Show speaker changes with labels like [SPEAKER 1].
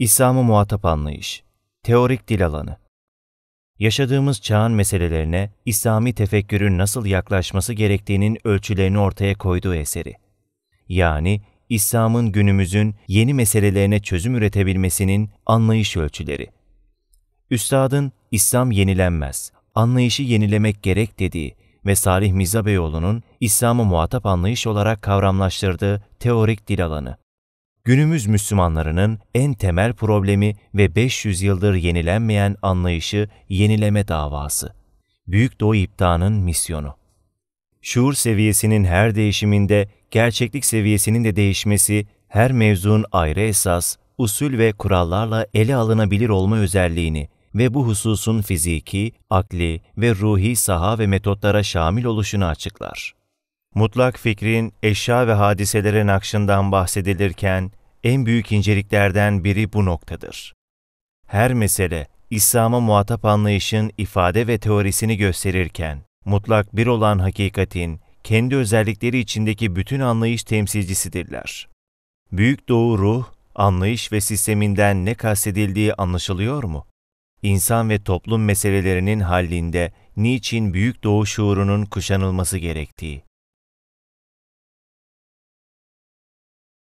[SPEAKER 1] İslam'ı muhatap anlayış, teorik dil alanı. Yaşadığımız çağın meselelerine İslami tefekkürün nasıl yaklaşması gerektiğinin ölçülerini ortaya koyduğu eseri. Yani İslam'ın günümüzün yeni meselelerine çözüm üretebilmesinin anlayış ölçüleri. Üstadın İslam yenilenmez, anlayışı yenilemek gerek dediği ve Salih Mizabeyoğlu'nun İslam'ı muhatap anlayış olarak kavramlaştırdığı teorik dil alanı günümüz Müslümanlarının en temel problemi ve 500 yıldır yenilenmeyen anlayışı yenileme davası. Büyük Doğu İpta'nın misyonu. Şuur seviyesinin her değişiminde, gerçeklik seviyesinin de değişmesi, her mevzuun ayrı esas, usul ve kurallarla ele alınabilir olma özelliğini ve bu hususun fiziki, akli ve ruhi saha ve metotlara şamil oluşunu açıklar. Mutlak fikrin eşya ve hadiselerin akşından bahsedilirken en büyük inceliklerden biri bu noktadır. Her mesele İslam'a muhatap anlayışın ifade ve teorisini gösterirken, mutlak bir olan hakikatin kendi özellikleri içindeki bütün anlayış temsilcisidirler. Büyük Doğu ruh, anlayış ve sisteminden ne kastedildiği anlaşılıyor mu? İnsan ve toplum meselelerinin halinde niçin Büyük Doğu şuurunun kuşanılması gerektiği,